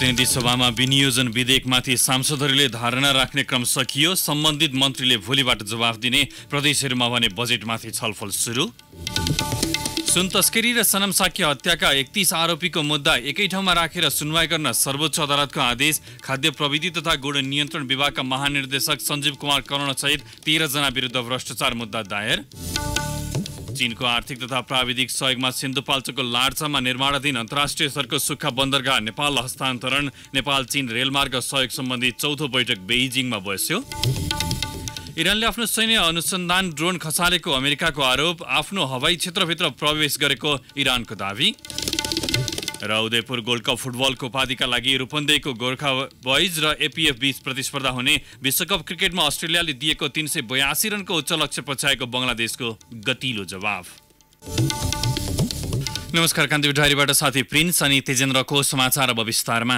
प्रतिनिधि सभामा विनियोजन विधेयकमाथि सांसदहरूले धारणा राख्ने क्रम सकियो सम्बन्धित मन्त्रीले भोलिबाट जवाफ दिने प्रदेशहरूमा भने बजेटमाथि छलफल सुरु सुन तस्करी र सनम साक्य हत्याका एकतिस आरोपीको मुद्दा एकै ठाउँमा राखेर सुनवाई गर्न सर्वोच्च अदालतको आदेश खाद्य प्रविधि तथा गुण नियन्त्रण विभागका महानिर्देशक सञ्जीव कुमार करुणसहित तेह्रजना विरुद्ध भ्रष्टाचार मुद्दा दायर चीनको आर्थिक तथा प्राविधिक सहयोगमा सिन्धुपाल्चोको लार्चामा निर्माणाधीन अन्तर्राष्ट्रिय स्तरको सुक्खा बन्दरगाह नेपाल हस्तान्तरण नेपाल चीन रेलमार्ग सहयोग सम्बन्धी चौथो बैठक बेजिङमा बस्यो इरानले आफ्नो सैन्य अनुसन्धान ड्रोन खसालेको अमेरिकाको आरोप आफ्नो हवाई क्षेत्रभित्र प्रवेश गरेको इरानको दावी र उदयपुर गोल्ड कप फुटबलको उपाधिका लागि रूपन्देहीको गोर्खा बोइज र एपिएफ बीच प्रतिस्पर्धा हुने विश्वकप क्रिकेटमा अस्ट्रेलियाले दिएको तिन सय बयासी रनको उच्च लक्ष्य पछ्याएको बङ्गलादेशको गतिलो जवाफ नमस्कार कान्ति साथी प्रिन्स अनि तेजेन्द्रको समाचार अब विस्तारमा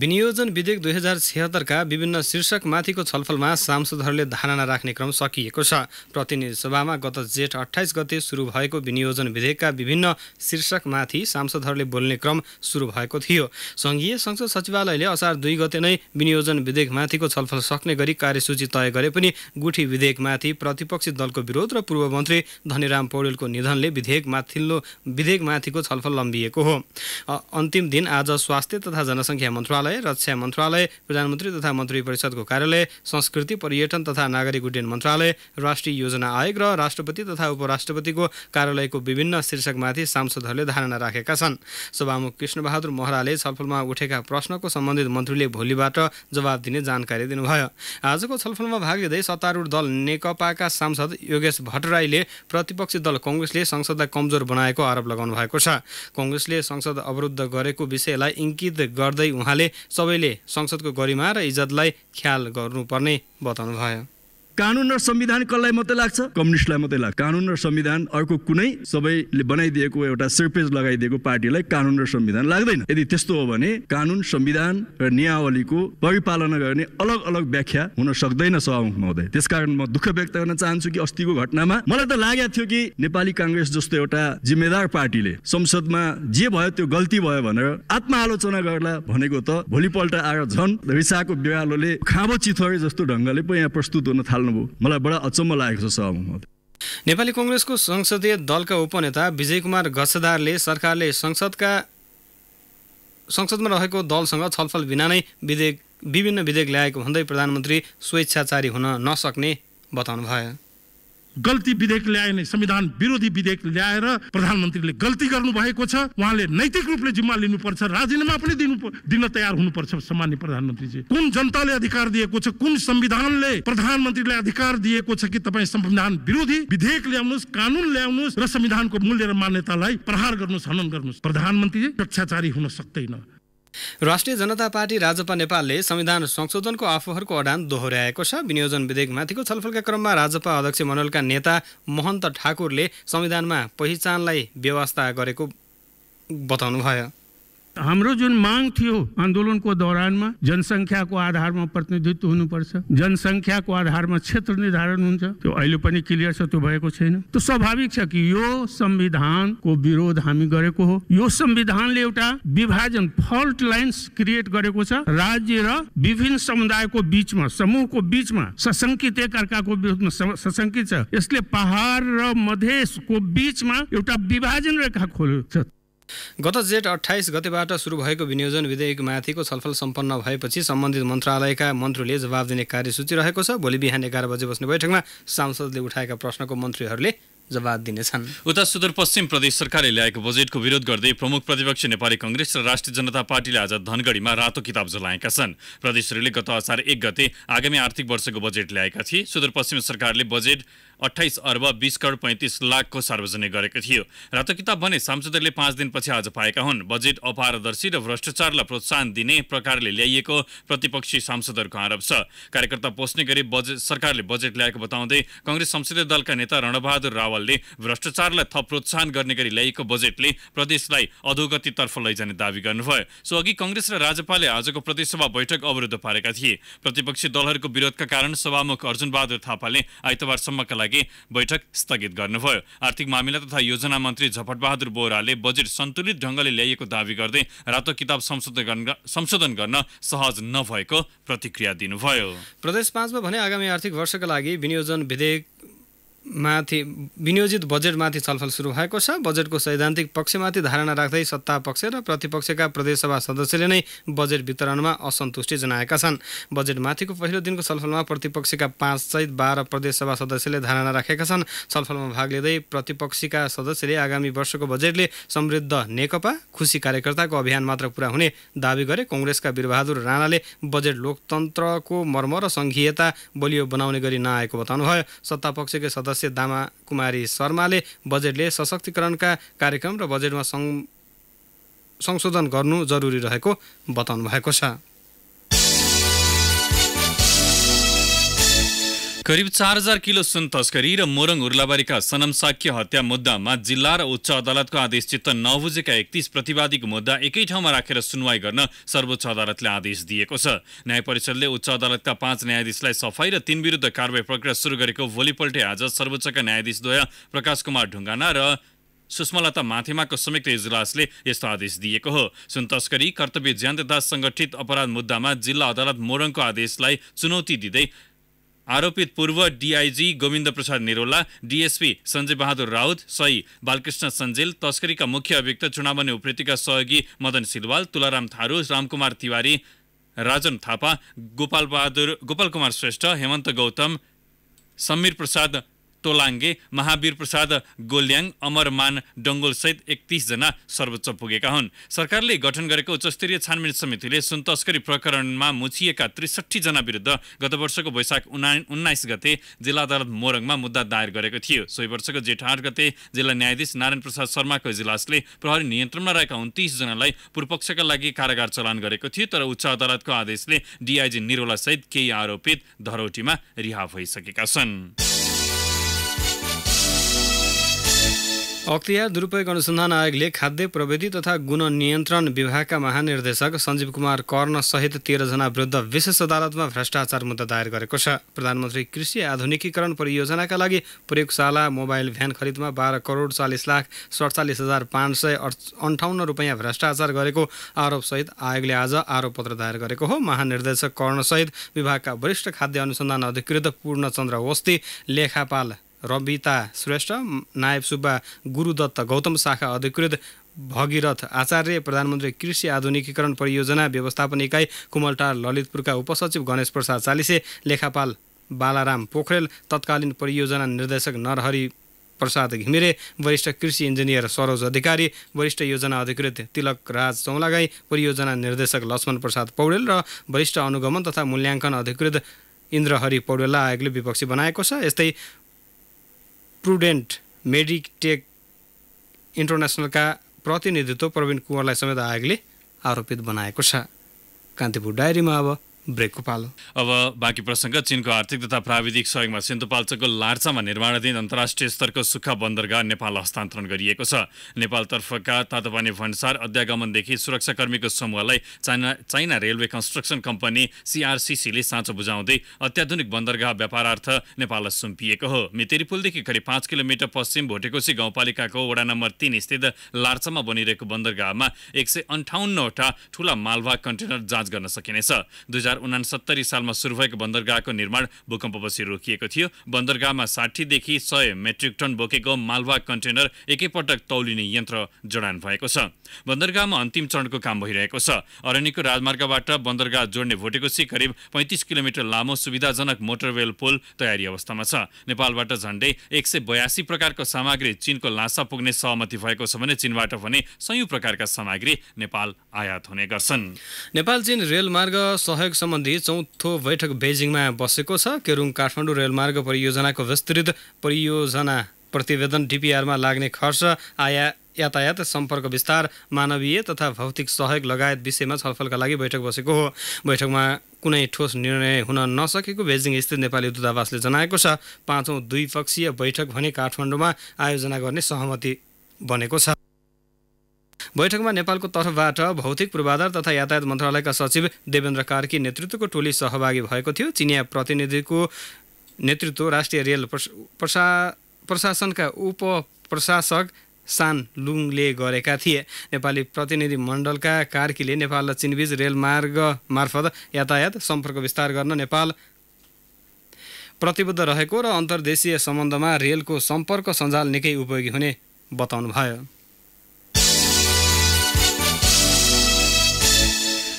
विनियोजन विधेयक दुई हजार छिहत्तरका विभिन्न शीर्षकमाथिको छलफलमा सांसदहरूले धारणा राख्ने क्रम सकिएको छ प्रतिनिधि सभामा गत जेठ अठाइस गते सुरु भएको विनियोजन विधेयकका विभिन्न शीर्षकमाथि सांसदहरूले बोल्ने क्रम सुरु भएको थियो सङ्घीय संसद सचिवालयले असार दुई गते नै विनियोजन विधेयकमाथिको छलफल सक्ने गरी कार्यसूची तय गरे पनि गुठी विधेयकमाथि प्रतिपक्षी दलको विरोध र पूर्व मन्त्री धनीराम पौडेलको निधनले विधेयक माथिल्लो विधेयकमाथि माथिको छलफल लम्बिएको हो अन्तिम दिन आज स्वास्थ्य तथा जनसङ्ख्या मन्त्रालय रक्षा मन्त्रालय प्रधानमन्त्री तथा मन्त्री परिषदको कार्यालय संस्कृति पर्यटन तथा नागरिक उड्डयन मन्त्रालय राष्ट्रिय योजना आयोग र राष्ट्रपति तथा उपराष्ट्रपतिको कार्यालयको विभिन्न शीर्षकमाथि सांसदहरूले धारणा राखेका छन् सभामुख कृष्णबहादुर महराले छलफलमा उठेका प्रश्नको सम्बन्धित मन्त्रीले भोलिबाट जवाब दिने जानकारी दिनुभयो आजको छलफलमा भाग लिँदै सत्तारूढ दल नेकपाका सांसद योगेश भट्टराईले प्रतिपक्षी दल कङ्ग्रेसले संसदलाई कमजोर बनाएको आरोप लगाउनु भएको भएको छ कङ्ग्रेसले संसद अवरुद्ध गरेको विषयलाई इङ्कित गर्दै उहाँले सबैले संसदको गरिमा र इज्जतलाई ख्याल गर्नुपर्ने बताउनुभयो कानुन र संविधान कसलाई मात्रै लाग्छ कम्युनिस्टलाई मात्रै लाग्छ कानुन र संविधान अर्को कुनै सबैले बनाइदिएको एउटा सिर्पेज लगाइदिएको पार्टीलाई कानुन र संविधान लाग्दैन यदि त्यस्तो हो भने कानुन संविधान र नियावलीको परिपालन गर्ने अलग अलग व्याख्या हुन सक्दैन सभामुख महोदय त्यसकारण म दुःख व्यक्त गर्न चाहन्छु कि अस्तिको घटनामा मलाई त लागेको थियो कि नेपाली काङ्ग्रेस जस्तो एउटा जिम्मेदार पार्टीले संसदमा जे भयो त्यो गल्ती भयो भनेर आलोचना गर्ला भनेको त भोलिपल्ट आएर झन् रिसाको बिरालोले खाँबो चिथोरे जस्तो ढङ्गले पो यहाँ प्रस्तुत हुन थाल्नु गर्नुभयो मलाई बडा अचम्म लागेको छ सहमत नेपाली कङ्ग्रेसको संसदीय दलका उपनेता विजय कुमार गच्छदारले सरकारले संसदका संसदमा रहेको दलसँग छलफल बिना नै विधेयक विभिन्न विधेयक ल्याएको भन्दै प्रधानमन्त्री स्वेच्छाचारी हुन नसक्ने बताउनुभयो गल्ती विधेयक ल्याए नै संविधान विरोधी विधेयक ल्याएर प्रधानमन्त्रीले गल्ती गर्नु भएको छ उहाँले नैतिक रूपले जिम्मा लिनुपर्छ राजीनामा पनि दिनु दिन तयार हुनुपर्छ सामान्य प्रधानमन्त्रीजी कुन जनताले अधिकार दिएको छ कुन संविधानले प्रधानमन्त्रीलाई अधिकार दिएको छ कि तपाईँ संविधान विरोधी विधेयक ल्याउनुहोस् कानुन ल्याउनुहोस् र संविधानको मूल्य र मान्यतालाई प्रहार गर्नुहोस् हनन गर्नुहोस् प्रधानमन्त्री स्वेच्छाचारी हुन सक्दैन राष्ट्रिय जनता पार्टी राजपा नेपालले संविधान संशोधनको आफूहरूको अडान दोहोऱ्याएको छ विनियोजन विधेयकमाथिको छलफलका क्रममा राजपा अध्यक्ष मण्डलका नेता महन्त ठाकुरले संविधानमा पहिचानलाई व्यवस्था गरेको बताउनुभयो हाम्रो जुन माग थियो आन्दोलनको दौरानमा जनसङ्ख्याको आधारमा प्रतिनिधित्व हुनुपर्छ जनसङ्ख्याको आधारमा क्षेत्र निर्धारण हुन्छ त्यो अहिले पनि क्लियर छ त्यो भएको छैन त्यो स्वाभाविक छ कि यो संविधानको विरोध हामी गरेको हो यो संविधानले एउटा विभाजन फल्ट लाइन्स क्रिएट गरेको छ राज्य र विभिन्न समुदायको बिचमा समूहको बिचमा सशङ्कित एक अर्काको विरोधमा सशङ्कित छ यसले पहाड र मधेसको बिचमा एउटा विभाजन रेखा खोल्छ गत जेठ अठाइस गतेबाट सुरु भएको विनियोजन विधेयकमाथिको छलफल सम्पन्न भएपछि सम्बन्धित मन्त्रालयका मन्त्रीले जवाब दिने कार्यसूची रहेको छ भोलि बिहान एघार बजे बस्ने बैठकमा सांसदले उठाएका प्रश्नको मन्त्रीहरूले जवाब दिनेछन् उता सुदूरपश्चिम प्रदेश सरकारले ल्याएको बजेटको विरोध गर्दै प्रमुख प्रतिपक्ष नेपाली कङ्ग्रेस र राष्ट्रिय जनता पार्टीले आज धनगढीमा रातो किताब जलाएका छन् प्रदेशहरूले गत असार एक गते आगामी आर्थिक वर्षको बजेट ल्याएका थिए सुदूरपश्चिम सरकारले बजेट अठाइस अर्ब बिस करोड पैँतिस लाखको सार्वजनिक गरेको थियो रातो किताब भने सांसदहरूले पाँच दिनपछि आज पाएका हुन् बजेट अपारदर्शी र भ्रष्टाचारलाई प्रोत्साहन दिने प्रकारले ल्याइएको प्रतिपक्षी सांसदहरूको आरोप छ कार्यकर्ता पोस्ने गरी बजेट सरकारले बजेट ल्याएको बताउँदै कङ्ग्रेस संसदीय दलका नेता रणबहादुर रावल बलले भ्रष्टाचारलाई थप प्रोत्साहन गर्ने गरी ल्याएको बजेटले प्रदेशलाई अधोगतितर्फ लैजाने दावी गर्नुभयो सो अघि कङ्ग्रेस र राजपाले आजको प्रदेशसभा बैठक अवरुद्ध पारेका थिए प्रतिपक्षी दलहरूको विरोधका कारण सभामुख अर्जुनबहादुर थापाले आइतबारसम्मका लागि बैठक स्थगित गर्नुभयो आर्थिक मामिला तथा योजना मन्त्री झपटबहादुर बोहराले बजेट सन्तुलित ढङ्गले ल्याइएको दावी गर्दै रातो किताब संशोधन गर्न संशोधन गर्न सहज नभएको प्रतिक्रिया दिनुभयो प्रदेश पाँचमा भने आगामी आर्थिक वर्षका लागि विनियोजन विधेयक माथि विनियोजित बजेटमाथि छलफल सुरु भएको छ बजेटको सैद्धान्तिक पक्षमाथि धारणा राख्दै सत्ता पक्ष र प्रतिपक्षका प्रदेशसभा सदस्यले नै बजेट वितरणमा असन्तुष्टि जनाएका छन् बजेटमाथिको पहिलो दिनको छलफलमा प्रतिपक्षका पाँच सहित बाह्र प्रदेशसभा सदस्यले धारणा राखेका छन् छलफलमा भाग लिँदै प्रतिपक्षका सदस्यले आगामी वर्षको बजेटले समृद्ध नेकपा खुसी कार्यकर्ताको अभियान मात्र पुरा हुने दावी गरे कङ्ग्रेसका वीरबहादुर राणाले बजेट लोकतन्त्रको मर्म र सङ्घीयता बलियो बनाउने गरी नआएको बताउनुभयो सत्तापक्षकै सदस्य सदस्य दामा कुमारी शर्माले बजेटले सशक्तिकरणका कार्यक्रम र बजेटमा संशोधन गर्नु जरुरी रहेको बताउनु भएको छ करिब चार हजार किलो सुन तस्करी र मोरङ उर्लाबारीका सनमसाक्य हत्या मुद्दामा जिल्ला र उच्च अदालतको आदेश चित्त नबुझेका एकतिस प्रतिवादीको मुद्दा एकै ठाउँमा राखेर सुनवाई गर्न सर्वोच्च अदालतले आदेश दिएको छ न्याय परिषदले उच्च अदालतका पाँच न्यायाधीशलाई सफाई र तीन विरुद्ध कारवाही प्रक्रिया सुरु गरेको भोलिपल्टै आज सर्वोच्चका न्यायाधीशद्वय प्रकाश कुमार ढुङ्गाना र सुषमलता माथेमाको संयुक्त इजलासले यस्तो आदेश दिएको हो सुन तस्करी कर्तव्य ज्यान तथा सङ्गठित अपराध मुद्दामा जिल्ला अदालत मोरङको आदेशलाई चुनौती दिँदै आरोपित पूर्व डिआइजी गोविन्द प्रसाद निरोला डिएसपी सञ्जय बहादुर राउत सही बालकृष्ण सञ्जेल तस्करीका मुख्य अभियुक्त चुनावनी उप्रेतीका सहयोगी मदन सिलवाल तुलाराम थारू रामकुमार तिवारी राजन थापा गोपाल बहादुर गोपाल कुमार श्रेष्ठ हेमन्त गौतम समीर प्रसाद तोलाङ्गे महावीर प्रसाद गोल्याङ अमरमान डङ्गोलसहित एकतिसजना सर्वोच्च पुगेका हुन् सरकारले गठन गरेको उच्चस्तरीय छानबिन समितिले सुन तस्करी प्रकरणमा मुछिएका त्रिसठीजना विरुद्ध गत वर्षको वैशाख उना उन्नाइस गते जिल्ला अदालत मोरङमा मुद्दा दायर गरेको थियो सोही वर्षको जेठ आठ गते जिल्ला न्यायाधीश नारायण प्रसाद शर्माको इजलासले प्रहरी नियन्त्रणमा रहेका उन्तिसजनालाई पूर्वपक्षका लागि कारागार चलान गरेको थियो तर उच्च अदालतको आदेशले डिआइजी निरोलासहित केही आरोपित धरोटीमा रिहा भइसकेका छन् अख्तियार दुरुपयोग अनुसन्धान आयोगले खाद्य प्रविधि तथा गुण नियन्त्रण विभागका महानिर्देशक सञ्जीव कुमार कर्ण सहित तेह्रजना विरुद्ध विशेष अदालतमा भ्रष्टाचार मुद्दा दायर गरेको छ प्रधानमन्त्री कृषि आधुनिकीकरण परियोजनाका लागि प्रयोगशाला मोबाइल भ्यान खरिदमा बाह्र करोड चालिस लाख सडचालिस हजार पाँच सय अन्ठाउन्न रुपियाँ भ्रष्टाचार गरेको आरोपसहित आयोगले आज आरोप पत्र दायर गरेको हो महानिर्देशक कर्णसहित विभागका वरिष्ठ खाद्य अनुसन्धान अधिकृत पूर्णचन्द्र वस्ती लेखापाल रबिता श्रेष्ठ नायब सुब्बा गुरुदत्त गौतम शाखा अधिकृत भगीरथ आचार्य प्रधानमन्त्री कृषि आधुनिकीकरण परियोजना व्यवस्थापन इकाइ कुमलटार ललितपुरका उपसचिव गणेश प्रसाद चालिसे लेखापाल बालाराम पोखरेल तत्कालीन परियोजना निर्देशक नरहरि प्रसाद घिमिरे वरिष्ठ कृषि इन्जिनियर सरोज अधिकारी वरिष्ठ योजना अधिकृत तिलक राज चौलागाई परियोजना निर्देशक लक्ष्मण प्रसाद पौडेल र वरिष्ठ अनुगमन तथा मूल्याङ्कन अधिकृत इन्द्रहरि पौडेललाई आयोगले विपक्षी बनाएको छ यस्तै प्रुडेन्ट मेडिटेक इन्टरनेसनलका प्रतिनिधित्व प्रवीण कुँवरलाई समेत आयोगले आरोपित बनाएको छ कान्तिपुर डायरीमा अब ब्रेकको पालो अब बाँकी प्रसङ्ग चिनको आर्थिक तथा प्राविधिक सहयोगमा सिन्धुपाल्चोको लार्चामा निर्माणाधीन अन्तर्राष्ट्रिय स्तरको सुक्खा बन्दरगाह नेपाल हस्तान्तरण गरिएको छ नेपालतर्फका तातोपानी भन्सार अध्यागमनदेखि सुरक्षाकर्मीको समूहलाई China China railway construction company सिआरसिसीले साँचो बुझाउँदै अत्याधुनिक बन्दरगाह व्यापारार्थ नेपाललाई सुम्पिएको हो मितेरी पुलदेखि करिब पाँच किलोमिटर पश्चिम भोटेकोसी गाउँपालिकाको वडा नम्बर तिन स्थित लार्चामा बनिरहेको बन्दरगाहमा एक सय अन्ठाउन्नवटा ठुला मालवाह कन्टेनर जाँच गर्न सकिनेछ उनासत्तरी सालमा सुरु भएको बन्दरगाहको निर्माण भूकम्पपछि रोकिएको थियो बन्दरगाहमा साठीदेखि सय मेट्रिक टन बोकेको मालवा कन्टेनर एकैपटक तौलिने यन्त्र जडान भएको छ बन्दरगाहमा अन्तिम चरणको काम भइरहेको छ अरणीको राजमार्गबाट बन्दरगाह जोड्ने भोटेकोसी करिब पैँतिस किलोमिटर लामो सुविधाजनक मोटरवेल पुल तयारी अवस्थामा छ नेपालबाट झन्डै एक सय बयासी प्रकारको सामग्री चीनको लासा पुग्ने सहमति भएको छ भने चीनबाट भने सयौं प्रकारका सामग्री नेपाल आयात हुने गर्छन् नेपाल चीन रेलमार्ग सहयोग सम्बन्धी चौथो बैठक बेजिङमा बसेको छ केरुङ काठमाडौँ रेलमार्ग परियोजनाको विस्तृत परियोजना प्रतिवेदन डिपिआरमा लाग्ने खर्च आया यातायात सम्पर्क विस्तार मानवीय तथा भौतिक सहयोग लगायत विषयमा छलफलका लागि बैठक बसेको हो बैठकमा कुनै ठोस निर्णय हुन नसकेको बेजिङ स्थित नेपाली दूतावासले जनाएको छ पाँचौँ द्विपक्षीय बैठक भने काठमाडौँमा आयोजना गर्ने सहमति बनेको छ बैठकमा नेपालको तर्फबाट भौतिक पूर्वाधार तथा यातायात मन्त्रालयका सचिव देवेन्द्र कार्की नेतृत्वको टोली सहभागी भएको थियो चिनिया प्रतिनिधिको नेतृत्व राष्ट्रिय रेल प्रशा प्रशासनका उप प्रशासक सान लुङले गरेका थिए नेपाली प्रतिनिधि मण्डलका कार्कीले नेपाल र चिनबीच रेलमार्ग मार्फत यातायात सम्पर्क विस्तार गर्न नेपाल प्रतिबद्ध रहेको र अन्तर्देशीय सम्बन्धमा रेलको सम्पर्क सञ्जाल निकै उपयोगी हुने बताउनुभयो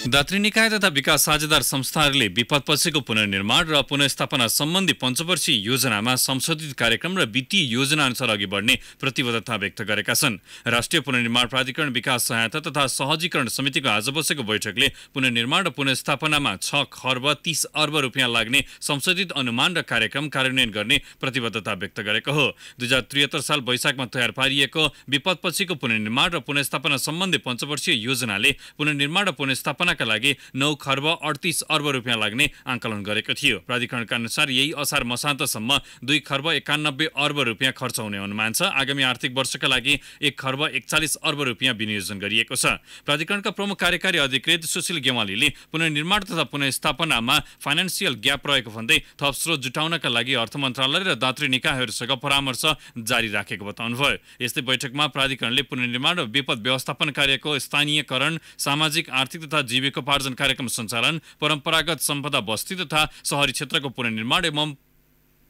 दात्री निकाय तथा विकास साझेदार संस्थाहरूले विपदपछिको पुनर्निर्माण र पुनस्थापना सम्बन्धी पञ्चवर्षीय योजनामा संशोधित कार्यक्रम र वित्तीय योजना अनुसार अघि बढ्ने प्रतिबद्धता व्यक्त गरेका छन् राष्ट्रिय पुनर्निर्माण प्राधिकरण विकास सहायता तथा सहजीकरण समितिको आज बसेको बैठकले पुनर्निर्माण र पुनस्थापनामा छ खर्ब तीस अर्ब रुपियाँ लाग्ने संशोधित अनुमान र कार्यक्रम कार्यान्वयन गर्ने प्रतिबद्धता व्यक्त गरेको हो दुई हजार त्रिहत्तर साल वैशाखमा तयार पारिएको विपदपछिको पुनर्निर्माण र पुनस्थापना सम्बन्धी पञ्चवर्षीय योजनाले पुनर्निर्माण र पुनस्थापना योजनाका लागि नौ खर्ब अडतिस अर्ब रुपियाँ लाग्ने आकलन गरेको थियो प्राधिकरणका अनुसार यही असार मसान्तसम्म दुई खर्ब एकानब्बे अर्ब रुपियाँ खर्च हुने अनुमान छ आगामी आर्थिक वर्षका लागि एक खर्ब एकचालिस अर्ब रुपियाँ विनियोजन गरिएको छ प्राधिकरणका प्रमुख कार्यकारी अधिकृत सुशील गेवालीले पुनर्निर्माण तथा पुनस्थापनामा फाइनेन्सियल ग्याप रहेको भन्दै थप स्रोत जुटाउनका लागि अर्थ मन्त्रालय र दात्री निकायहरूसँग परामर्श जारी राखेको बताउनुभयो यस्तै बैठकमा प्राधिकरणले पुनर्निर्माण र विपद व्यवस्थापन कार्यको स्थानीयकरण सामाजिक आर्थिक तथा जीविकोपार्जन कार्यक्रम सञ्चालन परम्परागत सम्पदा बस्ती तथा सहरी क्षेत्रको पुनर्निर्माण एवं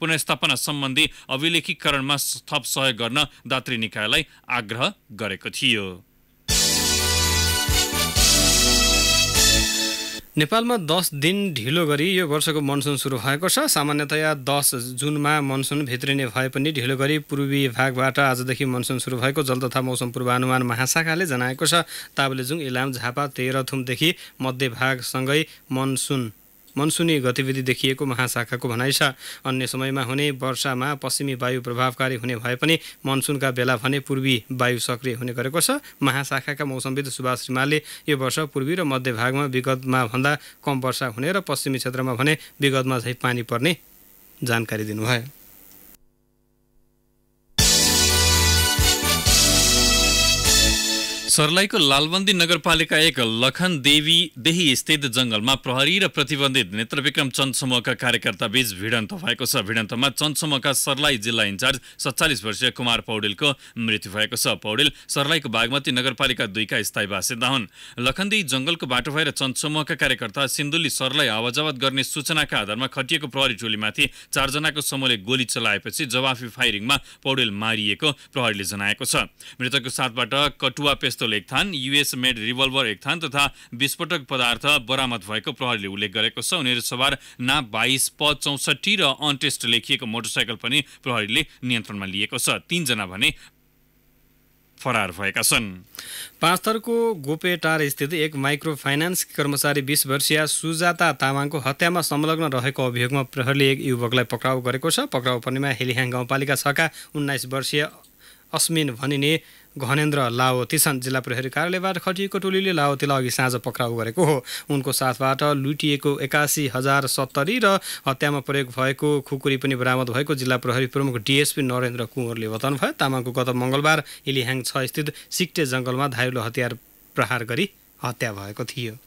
पुनस्थापना सम्बन्धी अभिलेखीकरणमा थप सहयोग गर्न दात्री निकायलाई आग्रह गरेको थियो नेपालमा दस दिन ढिलो गरी यो वर्षको मनसुन सुरु भएको छ सामान्यतया दस जुनमा मनसुन भित्रिने भए पनि ढिलो गरी पूर्वी भागबाट आजदेखि मनसुन सुरु भएको जल तथा मौसम पूर्वानुमान महाशाखाले जनाएको छ ताबलेजुङ इलाम झापा तेह्रथुमदेखि मध्यभागसँगै मनसुन मनसुनी गतिविधि देखिएको महाशाखाको भनाइ छ अन्य समयमा हुने वर्षामा पश्चिमी वायु प्रभावकारी हुने भए पनि मनसुनका बेला भने पूर्वी वायु सक्रिय हुने गरेको छ महाशाखाका मौसमविद सुभाष रिमालले यो वर्ष पूर्वी र मध्य भागमा विगतमा भन्दा कम वर्षा हुने र पश्चिमी क्षेत्रमा भने विगतमा झै पानी पर्ने जानकारी दिनुभयो सर्लाईको लालबन्दी नगरपालिका एक लखन देवी देही स्थित जङ्गलमा प्रहरी र प्रतिबन्धित नेत्रविक्रम चन्द समूहका कार्यकर्ता बीच भिडन्त भएको छ भिडन्तमा चन्द समूहका सर्लाही जिल्ला इन्चार्ज सत्तालिस वर्षीय कुमार पौडेलको मृत्यु भएको छ पौडेल सर्लाईको बागमती नगरपालिका दुईका स्थायी बासिन्दा हुन् लखनदेही जंगलको बाटो भएर चन्द समूहका कार्यकर्ता सिन्धुली सर्लाई आवाजावत गर्ने सूचनाका आधारमा खटिएको प्रहरी टोलीमाथि चारजनाको समूहले गोली चलाएपछि जवाफी फायरिङमा पौडेल मारिएको प्रहरीले जनाएको छ मृतकको साथबाट कटुवा पेस्ट पिस्तोल एक थान युएस मेड रिभल्भर एक थान तथा विस्फोटक पदार्थ बरामद भएको प्रहरीले उल्लेख गरेको छ उनीहरू सवार ना बाइस प चौसठी र अन्टेस्ट लेखिएको मोटरसाइकल पनि प्रहरीले नियन्त्रणमा लिएको छ तीनजना भने फरार भएका छन् पाँचथरको गोपेटार स्थित एक माइक्रो फाइनान्स कर्मचारी बिस वर्षीय सुजाता तामाङको हत्यामा संलग्न रहेको अभियोगमा प्रहरीले एक युवकलाई पक्राउ गरेको छ पक्राउ पर्नेमा हेलिहाङ गाउँपालिका छका उन्नाइस वर्षीय अस्मिन भनिने घनेन्द्र लावती छन् जिल्ला प्रहरी कार्यालयबाट खटिएको टोलीले लावतीलाई अघि साँझ पक्राउ गरेको हो उनको साथबाट लुटिएको एकासी हजार सत्तरी र हत्यामा प्रयोग भएको खुकुरी पनि बरामद भएको जिल्ला प्रहरी प्रमुख डिएसपी नरेन्द्र कुँवरले बताउनु भयो तामाङको गत मङ्गलबार इलिहाङ छ स्थित सिक्टे जङ्गलमा धाइलो हतियार प्रहार गरी हत्या भएको थियो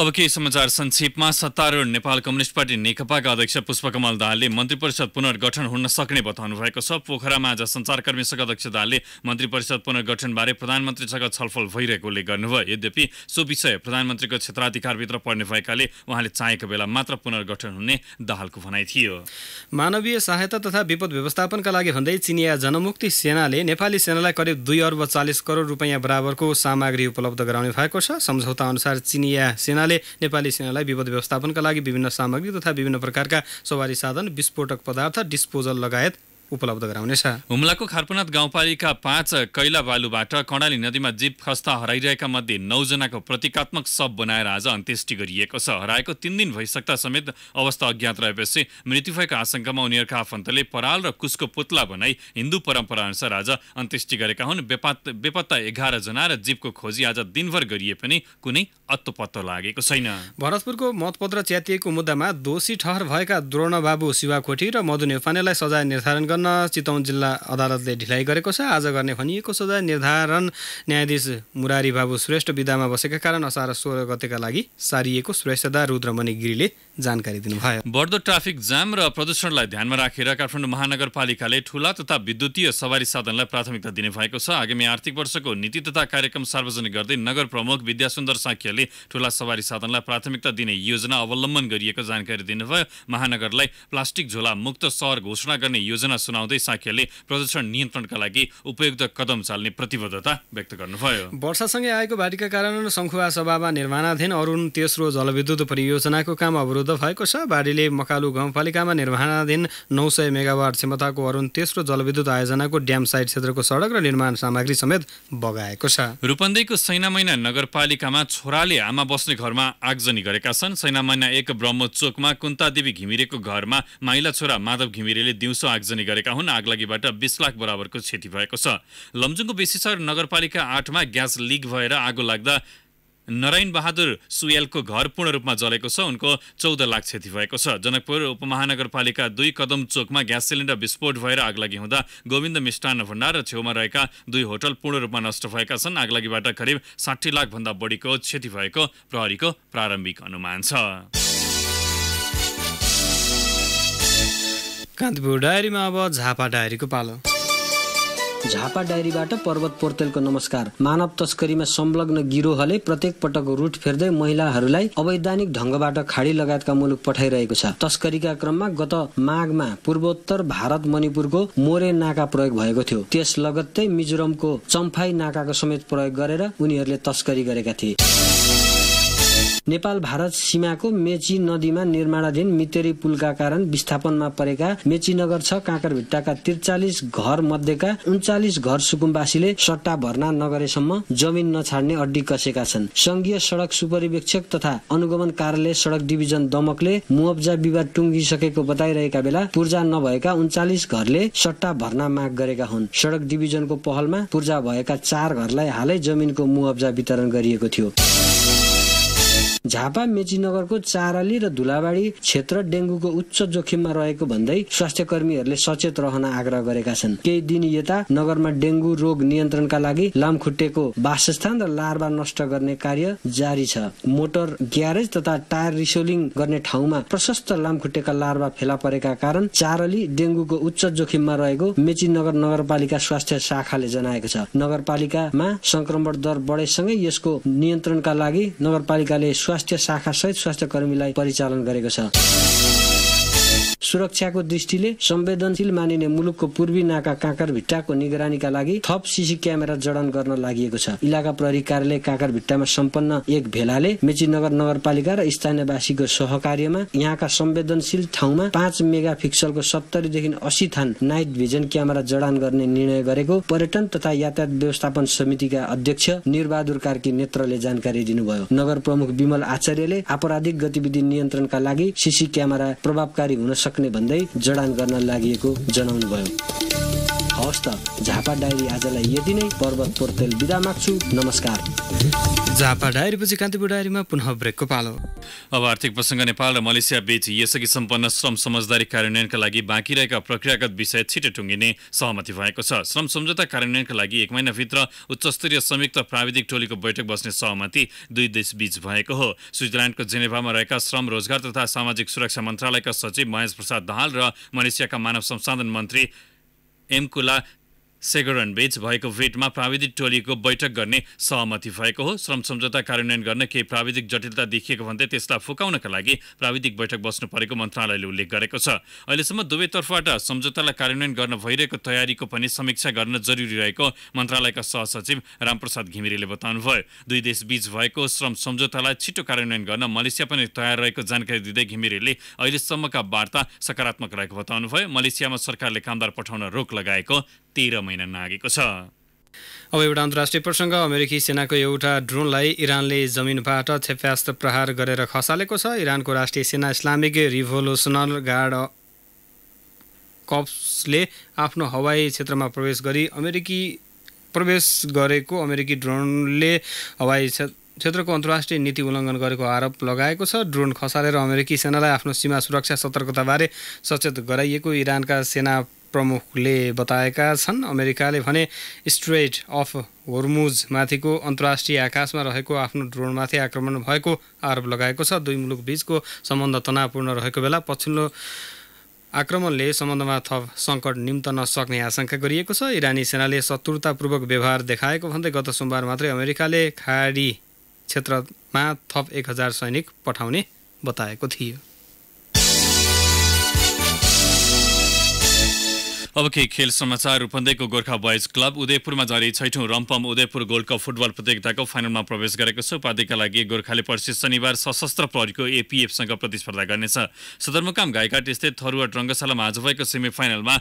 अब केही समाचार संक्षेपमा सत्तारूढ नेपाल कम्युनिष्ट पार्टी नेकपाका अध्यक्ष पुष्पकमल दाहालले मन्त्री परिषद पुनर्गठन हुन सक्ने बताउनु भएको छ पोखरामा आज सञ्चारकर्मीसँग अध्यक्ष दाहालले मन्त्री परिषद पुनर्गठनबारे प्रधानमन्त्रीसँग छलफल भइरहेकोले गर्नुभयो यद्यपि सो विषय प्रधानमन्त्रीको क्षेत्राधिकारभित्र पर्ने भएकाले उहाँले चाहेको बेला मात्र पुनर्गठन हुने दाहालको भनाइ थियो मानवीय सहायता तथा विपद व्यवस्थापनका लागि भन्दै चिनिया जनमुक्ति सेनाले नेपाली सेनालाई करिब दुई अर्ब चालिस करोड रुपियाँ बराबरको सामग्री उपलब्ध गराउने भएको छ सम्झौता अनुसार चिनिया सेना हुनाले नेपाली सेनालाई विपद व्यवस्थापनका लागि विभिन्न सामग्री तथा विभिन्न प्रकारका सवारी साधन विस्फोटक पदार्थ डिस्पोजल लगायत उपलब्ध गराउनेछ हुम्लाको खारपुनाथ गाउँपालिका पाँच कैला बालुबाट कर्णाली नदीमा जीव खस्ता हराइरहेका मध्ये नौजनाको प्रतीकात्मक शव बनाएर आज अन्त्येष्टि गरिएको छ हराएको तिन दिन भइसक्दा समेत अवस्था अज्ञात रहेपछि मृत्यु भएको आशंकामा उनीहरूका आफन्तले पराल र कुसको पुतला बनाई हिन्दू परम्परा अनुसार आज अन्त्येष्टि गरेका हुन् बेपत्ता बेपत्ता एघारजना र जीवको खोजी आज दिनभर गरिए पनि कुनै अत्तोपत्तो लागेको छैन भरतपुरको मतपत्र च्यातिएको मुद्दामा दोषी ठहर भएका द्रोणबाबु शिवाकोटी र मधु नेफानेलाई सजाय निर्धारण गर्न चितौन जिल्ला अदालतले ढिलाइ गरेको छ आज गर्ने भनिएको सजाय निर्धारण न्यायाधीश मुरारी बाबु श्रेष्ठ विधामा बसेका कारण असार सोह्र गतेका लागि सारिएको श्रेष्ठदा रुद्रमणि गिरीले जानकारी दिनुभयो बढ्दो ट्राफिक जाम र प्रदूषणलाई ध्यानमा राखेर काठमाडौँ महानगरपालिकाले ठुला तथा विद्युतीय सवारी साधनलाई प्राथमिकता दिने भएको छ आगामी आर्थिक वर्षको नीति तथा कार्यक्रम सार्वजनिक गर्दै नगर प्रमुख विद्यासुन्दर साङ्ख्यले ठुला सवारी साधनलाई प्राथमिकता दिने योजना अवलम्बन गरिएको जानकारी दिनुभयो महानगरलाई प्लास्टिक झोला मुक्त सहर घोषणा गर्ने योजना सुनाउँदै साक्यले प्रदूषण नियन्त्रणका लागि उपयुक्त कदम चाल्ने प्रतिबद्धता व्यक्त गर्नुभयो वर्षासँगै आएको भाटीका कारण सङ्खुवा सभामा निर्माणाधीन अरुण तेस्रो जलविद्युत परियोजनाको काम अवरुद्ध भएको छ बाढीले मकालु गाउँपालिकामा निर्माणाधीन नौ सय मेगावाट क्षमताको अरुण तेस्रो जलविद्युत आयोजनाको ड्याम साइड क्षेत्रको सडक र निर्माण सामग्री समेत बगाएको छ रूपन्देहीको महिना नगरपालिकामा छोराले आमा बस्ने घरमा आगजनी गरेका छन् सैना महिना एक ब्रह्मचोकमा कुन्तादेवी घिमिरेको घरमा माइला छोरा माधव घिमिरेले दिउँसो आगजनी गरे गरेका हुन् आगलागीबाट बिस लाख बराबरको क्षति भएको छ लमजुङको बेसीसर नगरपालिका आठमा ग्यास लिक भएर आगो लाग्दा नरायण बहादुर सुयालको घर पूर्ण रूपमा जलेको छ उनको चौध लाख क्षति भएको छ जनकपुर उपमहानगरपालिका दुई कदम चोकमा ग्यास सिलिन्डर विस्फोट भएर आगलागी हुँदा गोविन्द मिष्टान्न भण्डार र छेउमा रहेका दुई होटल पूर्ण रूपमा नष्ट भएका छन् आगलागीबाट करिब साठी लाखभन्दा बढीको क्षति भएको प्रहरीको प्रारम्भिक अनुमान छ कान्तिपुर डायरीमा अब झापा डायरीको पालो झापा डायरीबाट पर्वत पोर्तेलको नमस्कार मानव तस्करीमा संलग्न गिरोहले प्रत्येक पटक रुट फेर्दै महिलाहरूलाई अवैधानिक ढङ्गबाट खाडी लगायतका मुलुक पठाइरहेको छ तस्करीका क्रममा गत माघमा पूर्वोत्तर भारत मणिपुरको मोरे नाका प्रयोग भएको थियो त्यस लगत्तै मिजोरमको चम्फाई नाकाको समेत प्रयोग गरेर उनीहरूले तस्करी गरेका थिए नेपाल भारत सीमाको मेची नदीमा निर्माणाधीन मितेरी पुलका कारण विस्थापनमा परेका मेची नगर छ काँकरभिट्टाका त्रिचालिस घर मध्येका उन्चालिस घर सुकुम्बासीले सट्टा भर्ना नगरेसम्म जमिन नछाड्ने अड्डी कसेका छन् संघीय सड़क सुपरिवेक्षक तथा अनुगमन कार्यालय सड़क डिभिजन दमकले मुआब्जा विवाद टुङ्गिसकेको बताइरहेका बेला पूर्जा नभएका उन्चालिस घरले सट्टा भर्ना माग गरेका हुन् सड़क डिभिजनको पहलमा पूर्जा भएका चार घरलाई हालै जमिनको मुआब्जा वितरण गरिएको थियो झापा मेची मेचीनगरको चाराली र धुलाबाडी क्षेत्र डेङ्गुको उच्च जोखिममा रहेको भन्दै स्वास्थ्य कर्मीहरूले सचेत रहन आग्रह गरेका छन् केही दिन यता नगरमा डेङ्गु रोग नियन्त्रणका लागि लामखुट्टेको वासस्थान र लार्वा नष्ट गर्ने कार्य जारी छ मोटर ग्यारेज तथा टायर रिसोलिङ गर्ने ठाउँमा प्रशस्त लामखुट्टेका लार्वा फेला परेका कारण चारली डेङ्गुको उच्च जोखिममा रहेको मेची नगर नगरपालिका स्वास्थ्य शाखाले जनाएको छ नगरपालिकामा संक्रमण दर बढेसँगै यसको नियन्त्रणका लागि नगरपालिकाले स्वास्थ्य शाखासहित स्वास्थ्य कर्मीलाई परिचालन गरेको छ सुरक्षाको दृष्टिले संवेदनशील मानिने मुलुकको पूर्वी नाका काँकर भिट्टाको निगरानीका लागि थप सिसी क्यामेरा जडान गर्न लागि छ इलाका प्रहरी कार्यालय काँकर भिट्टामा सम्पन्न एक भेलाले मेची नगर नगरपालिका र स्थानीयवासीको सहकार्यमा यहाँका संवेदनशील ठाउँमा पाँच मेगा पिक्सलको सत्तरीदेखि असी थान नाइट भिजन क्यामेरा जडान गर्ने निर्णय गरेको पर्यटन तथा यातायात व्यवस्थापन समितिका अध्यक्ष निरबहादुर कार्की नेत्रले जानकारी दिनुभयो नगर प्रमुख विमल आचार्यले आपराधिक गतिविधि नियन्त्रणका लागि सिसी क्यामेरा प्रभावकारी हुन सक्छ सक्ने भन्दै जडान गर्न लागि जनाउनुभयो हवस् त झापा डायरी आजलाई यति नै पर्वत पोर्तेल बिदा माग्छु नमस्कार झापा डायरीपछि कान्तिपुर डायरीमा पुनः ब्रेकको पालो अब आर्थिक प्रसङ्ग नेपाल र मलेसिया बीच यसअघि सम्पन्न श्रम समझदारी कार्यान्वयनका लागि बाँकी रहेका प्रक्रियागत विषय छिटो टुङ्गिने सहमति भएको छ श्रम सम्झौता कार्यान्वयनका लागि एक महिनाभित्र उच्चस्तरीय संयुक्त प्राविधिक टोलीको बैठक बस्ने सहमति दुई देश बीच भएको हो स्विजरल्याण्डको जेनेभामा रहेका श्रम रोजगार तथा सामाजिक सुरक्षा मन्त्रालयका सचिव महेश प्रसाद दाहाल र मलेसियाका मानव संसाधन मन्त्री M. Kula बीच भएको भेटमा प्राविधिक टोलीको बैठक गर्ने सहमति भएको हो श्रम सम्झौता कार्यान्वयन गर्न केही प्राविधिक जटिलता देखिएको भन्दै त्यसलाई फुकाउनका लागि प्राविधिक बैठक बस्नु परेको मन्त्रालयले उल्लेख गरेको छ अहिलेसम्म दुवैतर्फबाट सम्झौतालाई कार्यान्वयन गर्न भइरहेको तयारीको पनि समीक्षा गर्न जरुरी रहेको मन्त्रालयका सहसचिव रामप्रसाद घिमिरेले बताउनुभयो दुई देश बीच भएको श्रम सम्झौतालाई छिटो कार्यान्वयन गर्न मलेसिया पनि तयार रहेको जानकारी दिँदै घिमिरेले अहिलेसम्मका वार्ता सकारात्मक रहेको बताउनुभयो मलेसियामा सरकारले कामदार पठाउन रोक लगाएको तेह्र महिना नागेको छ अब एउटा अन्तर्राष्ट्रिय प्रसङ्ग अमेरिकी सेनाको एउटा ड्रोनलाई इरानले जमिनबाट क्षेप्यास्त प्रहार गरेर खसालेको छ इरानको राष्ट्रिय सेना इस्लामिक रिभोल्युसनल गार्ड कप्सले आफ्नो हवाई क्षेत्रमा प्रवेश गरी अमेरिकी प्रवेश गरेको अमेरिकी ड्रोनले हवाई क्षेत्रको अन्तर्राष्ट्रिय नीति उल्लङ्घन गरेको आरोप लगाएको छ ड्रोन खसालेर अमेरिकी सेनालाई आफ्नो सीमा सुरक्षा सतर्कताबारे सचेत गराइएको इरानका सेना प्रमुखले बताएका छन् अमेरिकाले भने स्ट्रेट अफ होर्मुजमाथिको अन्तर्राष्ट्रिय आकाशमा रहेको आफ्नो ड्रोनमाथि आक्रमण भएको आरोप लगाएको छ दुई मुलुक बीचको सम्बन्ध तनावपूर्ण रहेको बेला पछिल्लो आक्रमणले सम्बन्धमा थप सङ्कट निम्त नसक्ने आशंका गरिएको छ इरानी सेनाले शत्रुतापूर्वक व्यवहार देखाएको भन्दै गत सोमबार मात्रै अमेरिकाले खाडी क्षेत्रमा थप एक हजार सैनिक पठाउने बताएको थियो अब केही खेल समाचार रूपन्देको गोर्खा बोइज क्लब उदयपुरमा जारी छैठौँ रम्पम उदयपुर गोल्ड कप फुटबल प्रतियोगिताको फाइनलमा प्रवेश गरेको छ उपाधिका लागि गोर्खाले पर्सि शनिबार सशस्त्र प्रहरीको एपिएफसँग प्रतिस्पर्धा गर्नेछ सदरमुकाम घाइघाट स्थित थरुवट रङ्गशालामा आज भएको सेमी फाइनलमा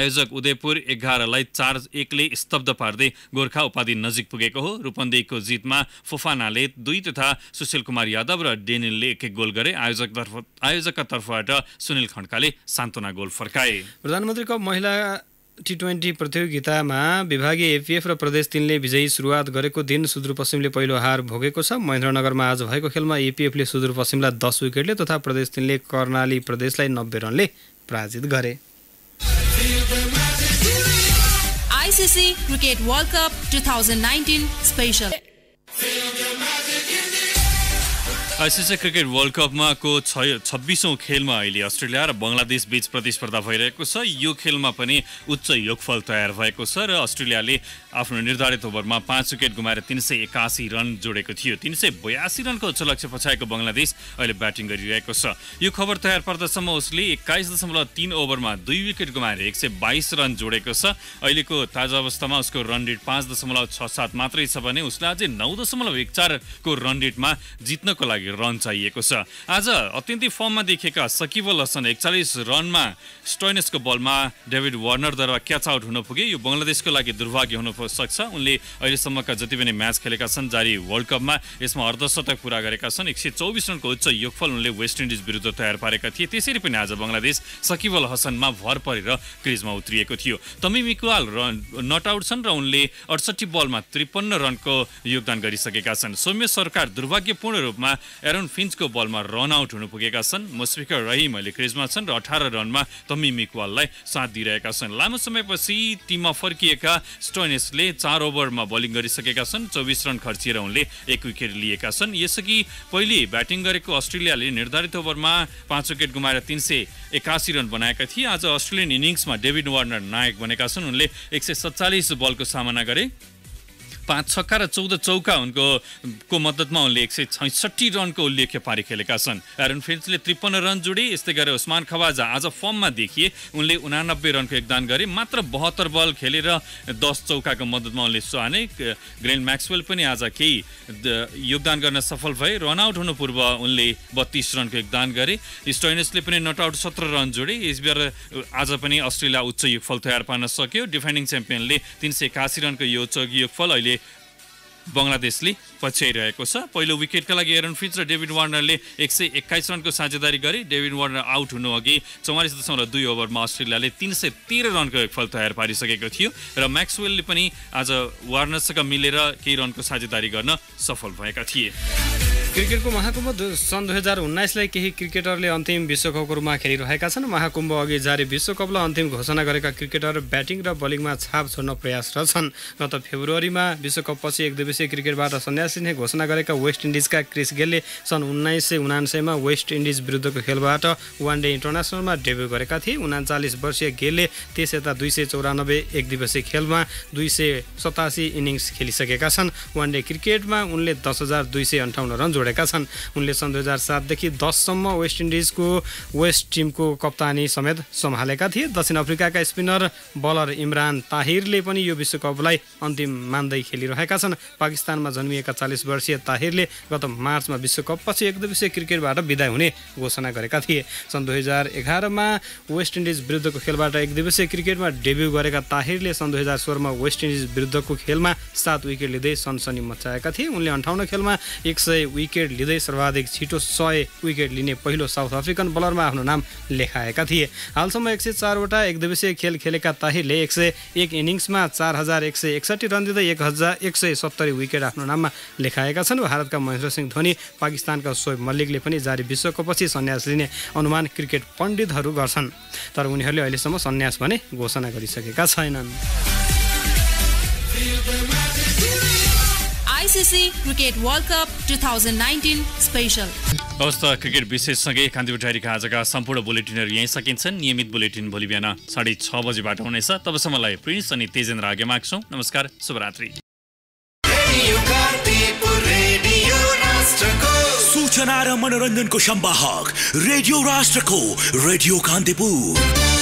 आयोजक उदयपुर एघारलाई चार एकले स्तब्ध पार्दै गोर्खा उपाधि नजिक पुगेको हो रूपन्देहीको जितमा फोफानाले दुई तथा सुशील कुमार यादव र डेनिलले एक एक गोल गरे आयोजकतर्फ आयोजकका तर्फबाट सुनिल खड्काले सान्त्वना गोल फर्काए प्रधानमन्त्रीको महिला टी ट्वेन्टी प्रतियोगितामा विभागीय एपिएफ र प्रदेश तिनले विजयी सुरुवात गरेको दिन सुदूरपश्चिमले पहिलो हार भोगेको छ महेन्द्रनगरमा आज भएको खेलमा एपिएफले सुदूरपश्चिमलाई दस विकेटले तथा प्रदेश तिनले कर्णाली प्रदेशलाई नब्बे रनले पराजित गरे ICC cricket world cup two thousand nineteen special ICC cricket world कपमाको छ छब्बिसौँ खेलमा अहिले अस्ट्रेलिया र बङ्गलादेश बीच प्रतिस्पर्धा भइरहेको छ यो खेलमा पनि उच्च योगफल तयार भएको छ र अस्ट्रेलियाले आफ्नो निर्धारित ओभरमा पाँच विकेट गुमाएर तिन सय एकासी रन जोडेको थियो तिन सय बयासी रनको उच्च लक्ष्य पछाएको बङ्गलादेश अहिले ब्याटिङ गरिरहेको छ यो खबर तयार पर्दासम्म उसले एक्काइस दशमलव तिन ओभरमा दुई विकेट गुमाएर एक सय बाइस रन जोडेको छ अहिलेको ताजा अवस्थामा उसको रन रेट पाँच दशमलव छ सात मात्रै छ भने उसले अझै नौ दशमलव एक चारको रन रेटमा जित्नको लागि रन चाहिएको छ आज अत्यन्तै फर्ममा देखेका सकिबल हसन एकचालिस रनमा स्टोइनसको बलमा डेभिड वार्नरद्वारा क्याच आउट हुन पुगे यो बङ्गलादेशको लागि दुर्भाग्य हुन सक्छ उनले अहिलेसम्मका जति पनि म्याच खेलेका छन् जारी वर्ल्ड कपमा यसमा अर्धशतक पुरा गरेका छन् एक सय चौबिस रनको उच्च योगफल उनले वेस्ट इन्डिज विरुद्ध तयार पारेका थिए त्यसरी पनि आज बङ्गलादेश सकिबल हसनमा भर परेर क्रिजमा उत्रिएको थियो Tamim Iqbal run not out छन् र उनले अडसट्ठी बलमा त्रिपन्न रनको योगदान गरिसकेका छन् सौम्य सरकार दुर्भाग्यपूर्ण रूपमा एरोन फिन्चको बलमा रन आउट हुनु पुगेका छन् मुस्फिकर रहिम अहिले क्रिजमा छन् र अठार रनमा तमी मिक्वाललाई साथ दिइरहेका छन् लामो समयपछि टिममा फर्किएका स्टोनेसले चार ओभरमा बलिङ गरिसकेका छन् चौबिस रन खर्चिएर उनले एक विकेट लिएका छन् यसअघि पहिले ब्याटिङ गरेको अस्ट्रेलियाले निर्धारित ओभरमा पाँच विकेट गुमाएर तिन सय एकासी रन बनाएका थिए आज अस्ट्रेलियन इनिङ्समा डेभिड वार्नर नायक बनेका छन् उनले एक सय सत्तालिस बलको सामना गरे पाँच छक्का र चौध चौका उनको को मद्दतमा उनले एक सय छैसठी रनको उल्लेख्य पारी खेलेका छन् एरन फिन्चले त्रिपन्न रन जोडे यस्तै गरेर उस्मान खवाजा आज फर्ममा देखिए उनले उनानब्बे रनको योगदान गरे मात्र बहत्तर बल खेलेर दस चौकाको मद्दतमा उनले सुहाने ग्रेन्ड म्याक्सवेल पनि आज केही योगदान गर्न सफल भए रन आउट हुनु पूर्व उनले बत्तिस रनको योगदान गरे स्टोइनसले पनि नट आउट सत्र रन जोडे यसबार आज पनि अस्ट्रेलिया उच्च योगफल तयार पार्न सक्यो डिफेन्डिङ च्याम्पियनले तिन सय एकासी रनको यो उच्च योगफल अहिले बङ्गलादेशले पछ्याइरहेको छ पहिलो विकेटका लागि एरन फिच र डेभिड वार्नरले एक सय एक्काइस रनको साझेदारी गरे डेभिड वार्नर आउट हुनु अघि चौवालिस दशमलव दुई ओभरमा अस्ट्रेलियाले तिन सय तेह्र रनको फल तयार पारिसकेको थियो र म्याक्सवेलले पनि आज वार्नरसँग मिलेर केही रनको साझेदारी गर्न सफल भएका थिए क्रिकेटको महाकुम्भ सन् दुई हजार उन्नाइसलाई केही क्रिकेटरले अन्तिम विश्वकपको रूपमा खेलिरहेका छन् महाकुम्भ अघि जारी विश्वकपलाई अन्तिम घोषणा गरेका क्रिकेटर ब्याटिङ र बलिङमा छाप छोड्न प्रयासरत छन् गत फेब्रुअरीमा विश्वकपपछि एक दिवसीय क्रिकेटबाट सन्यास लिने घोषणा गरेका वेस्ट इन्डिजका क्रिस गेलले सन् उन्नाइस सय उनान्सयमा वेस्ट इन्डिज विरुद्धको खेलबाट वान डे इन्टरनेसनलमा डेब्यू गरेका थिए उनाचालिस वर्षीय गेलले त्यस यता दुई सय चौरानब्बे एक दिवसीय खेलमा दुई सय सतासी इनिङ्स खेलिसकेका छन् वान डे क्रिकेटमा उनले दस हजार दुई सय अन्ठाउन्न रन जोडे छोडेका छन् उनले सन् दुई हजार सातदेखि दससम्म वेस्ट इन्डिजको वेस्ट टिमको कप्तानी समेत सम्हालेका थिए दक्षिण अफ्रिकाका स्पिनर बलर इमरान ताहिरले पनि यो विश्वकपलाई अन्तिम मान्दै खेलिरहेका छन् पाकिस्तानमा जन्मिएका चालिस वर्षीय ताहिरले गत मार्चमा विश्वकपपछि दिवसीय क्रिकेटबाट विदाय हुने घोषणा गरेका थिए सन् दुई हजार एघारमा वेस्ट इन्डिज विरुद्धको खेलबाट एक दिवसीय क्रिकेटमा डेब्यु गरेका ताहिरले सन् दुई हजार सोह्रमा वेस्ट इन्डिज विरुद्धको खेलमा सात विकेट लिँदै सनसनी मचाएका थिए उनले अन्ठाउन्न खेलमा एक सय विकेट विकेट लिँदै सर्वाधिक छिटो सय विकेट लिने पहिलो साउथ अफ्रिकन बलरमा आफ्नो नाम लेखाएका थिए हालसम्म एक सय चारवटा एक दिवसीय खेल खेलेका ताहिरले एक सय एक इनिङ्समा चार हजार एक सय एकसट्ठी रन दिँदै एक हजार एक सय सत्तरी विकेट आफ्नो नाममा लेखाएका छन् भारतका महेन्द्र सिंह धोनी पाकिस्तानका सोएब मल्लिकले पनि जारी विश्वकपपछि सन्यास लिने अनुमान क्रिकेट पण्डितहरू गर्छन् तर उनीहरूले अहिलेसम्म सन्यास भने घोषणा गरिसकेका छैनन् ICC cricket world cup two thousand nineteen special हवस् त क्रिकेट विशेषसँगै कान्तिपुर डायरीका आजका सम्पूर्ण बुलेटिनहरू यहीँ सकिन्छन् नियमित बुलेटिन भोलि बिहान साढे छ बजीबाट हुनेछ तबसम्मलाई प्रिन्स अनि तेजेन्द्र आज्ञा माग्छौँ नमस्कार शुभरात्रि सूचना र मनोरञ्जनको सम्वाहक रेडियो राष्ट्रको रेडियो कान्तिपुर